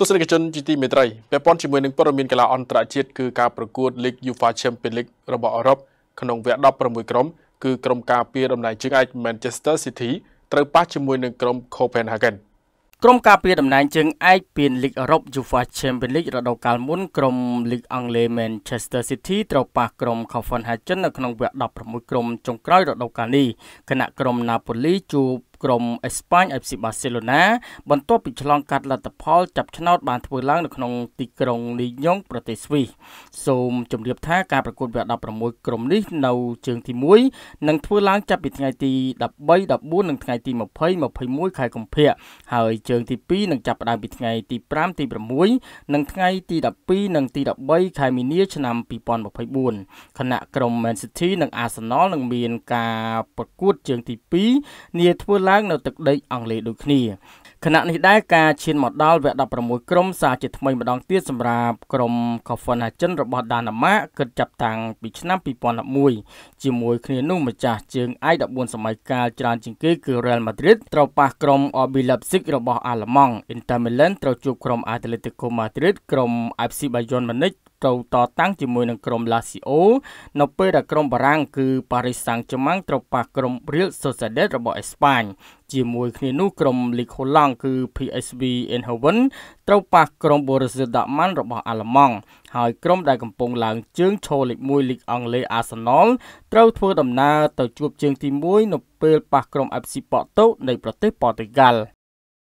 ទស្សនិកជនជាទីមេត្រីពាក់ព័ន្ធជាមួយនឹងព័ត៌មានកីឡាអន្តរជាតិគឺការប្រកួតលីក UEFA Champions League របស់អឺរ៉ុបក្នុងវគ្គ16ក្រុមគឺក្រុមការពារតំណែងជើងឯក Manchester City ត្រូវប៉ះជាមួយនឹងក្រុម Copenhagen ក្រុមការពារតំណែងជើងឯកពានលីកអឺរ៉ុប UEFA Champions League រដូវកាលមុនក្រុមលីកអង់គ្លេស Manchester City ត្រូវប៉ះក្រុម Copenhagen នៅក្នុងវគ្គ16ក្រុមចុងក្រោយរដូវកាលនេះគណៈក្រុម Napoli ជួបក្រុមអេស្ប៉ាញ FC បាសេឡូណាបន្ទាប់ពីឆ្លងកាត់លទ្ធផលចាប់ឆ្នោតបានធ្វើឡើងនៅក្នុងទីក្រុងលីយ៉ុងប្រទេសស្វីស សូមជម្រាបថាការប្រកួតវគ្គ16ក្រុមនេះនៅជើងទី1នឹងធ្វើឡើងចាប់ពីថ្ងៃទី13 14និងថ្ងៃទី20 21ខែកុម្ភៈហើយជើងទី2នឹងចាប់ផ្ដើមពីថ្ងៃទី5ទី6និងថ្ងៃទី12និងទី13ខែមីនាឆ្នាំ2024ខណៈក្រុម Man City និង Arsenal នឹងមាន ការប្រកួតជើងទី2នាធ្វើឡើងនៅទឹកដី អង់គ្លេសដូចគ្នាខណៈនេះដែរការឈានមកដល់វគ្គ16ក្រុមសារជាថ្មីម្ដងទៀតសម្រាប់ក្រុម Copenhagen របស់ដាណាម៉ាកគិតចាប់តាំងពីឆ្នាំ2011ជាមួយគ្នានោះម្ចាស់ជើងឯក14សម័យកាលច្រើនជាងគេគឺ Real Madrid ត្រូវប៉ះក្រុម RB Leipzig របស់អាល្លឺម៉ង់ Inter Milan ត្រូវជួបក្រុម Atletico Madrid ក្រុម FC Bayern Munich ទងតតាំងជាមួយនឹងក្រុម Lazio នៅពេលដែលក្រុមបារាំងគឺ Paris Saint-Germain ត្រូវប៉ះក្រុម Real Sociedad របស់អេស្ប៉ាញជាមួយគ្នានោះក្រុម Ligue Holland គឺ PSV Eindhoven ត្រូវប៉ះក្រុម Borussia Dortmund របស់អាល្លឺម៉ង់ហើយក្រុមដែលកំពុងឡើងជើងឈរលេខ1លីកអង់គ្លេស Arsenal ត្រូវធ្វើដំណើរទៅជួបជើងទី1នៅពេលប៉ះក្រុម FC Porto នៃប្រទេសប៉ូទុយហ្គាល់